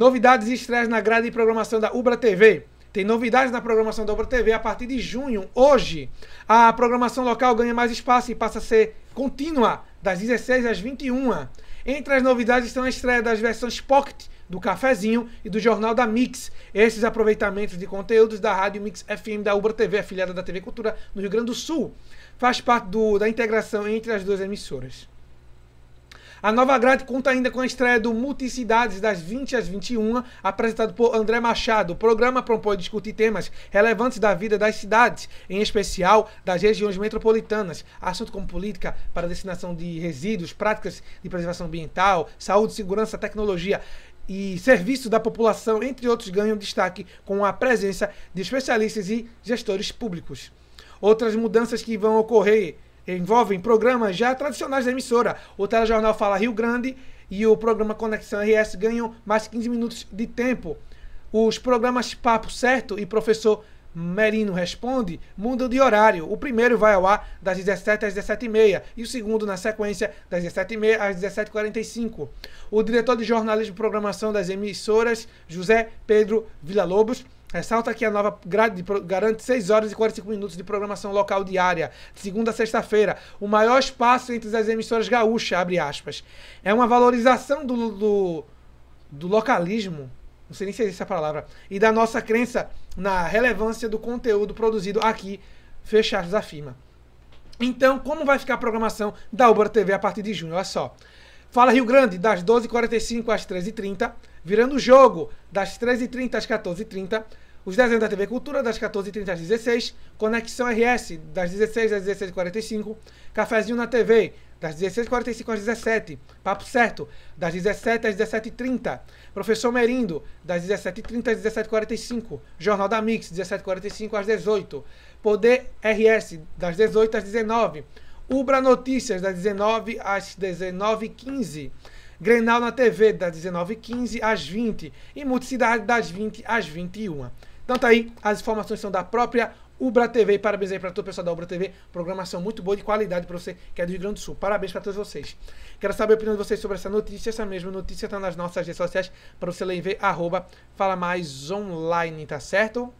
Novidades e estreias na grade de programação da Ubra TV. Tem novidades na programação da Ubra TV a partir de junho. Hoje, a programação local ganha mais espaço e passa a ser contínua, das 16 às 21. Entre as novidades estão a estreia das versões Pocket do Cafezinho e do Jornal da Mix. Esses aproveitamentos de conteúdos da Rádio Mix FM da Ubra TV, afiliada da TV Cultura no Rio Grande do Sul. Faz parte do, da integração entre as duas emissoras. A nova grade conta ainda com a estreia do Multicidades das 20 às 21, apresentado por André Machado. O programa propõe discutir temas relevantes da vida das cidades, em especial das regiões metropolitanas. Assunto como política para destinação de resíduos, práticas de preservação ambiental, saúde, segurança, tecnologia e serviços da população, entre outros, ganham destaque com a presença de especialistas e gestores públicos. Outras mudanças que vão ocorrer envolvem programas já tradicionais da emissora. O telejornal Fala Rio Grande e o programa Conexão RS ganham mais 15 minutos de tempo. Os programas Papo Certo e Professor Merino Responde mudam de horário. O primeiro vai ao ar das 17 às 17h30 e o segundo, na sequência, das 17h30 às 17h45. O diretor de jornalismo e programação das emissoras, José Pedro Villa-Lobos, Ressalta que a nova grade garante 6 horas e 45 minutos de programação local diária, de segunda a sexta-feira, o maior espaço entre as emissoras gaúchas, abre aspas. É uma valorização do, do, do localismo, não sei nem se é essa palavra, e da nossa crença na relevância do conteúdo produzido aqui, Fechados afirma. Então, como vai ficar a programação da Uber TV a partir de junho? Olha só. Fala Rio Grande, das 12h45 às 13h30. Virando o jogo, das 13h30 às 14h30. Os desenhos da TV Cultura, das 14h30 às 16 h Conexão RS, das 16 h às 16h45. Cafézinho na TV, das 16h45 às 17 h Papo Certo, das 17 h às 17h30. Professor Merindo, das 17h30 às 17h45. Jornal da Mix, 17h45 às 18 h Poder RS, das 18 h às 19 h Ubra Notícias, das 19 h às 19h15. Grenal na TV das 19h15 às 20 e Multicidade das 20 às 21. Então tá aí, as informações são da própria Ubra TV. parabéns aí para todo o pessoal da Ubra TV. Programação muito boa de qualidade para você que é do Rio Grande do Sul. Parabéns para todos vocês. Quero saber a opinião de vocês sobre essa notícia. Essa mesma notícia está nas nossas redes sociais para você ler e ver. Arroba, fala mais online, tá certo?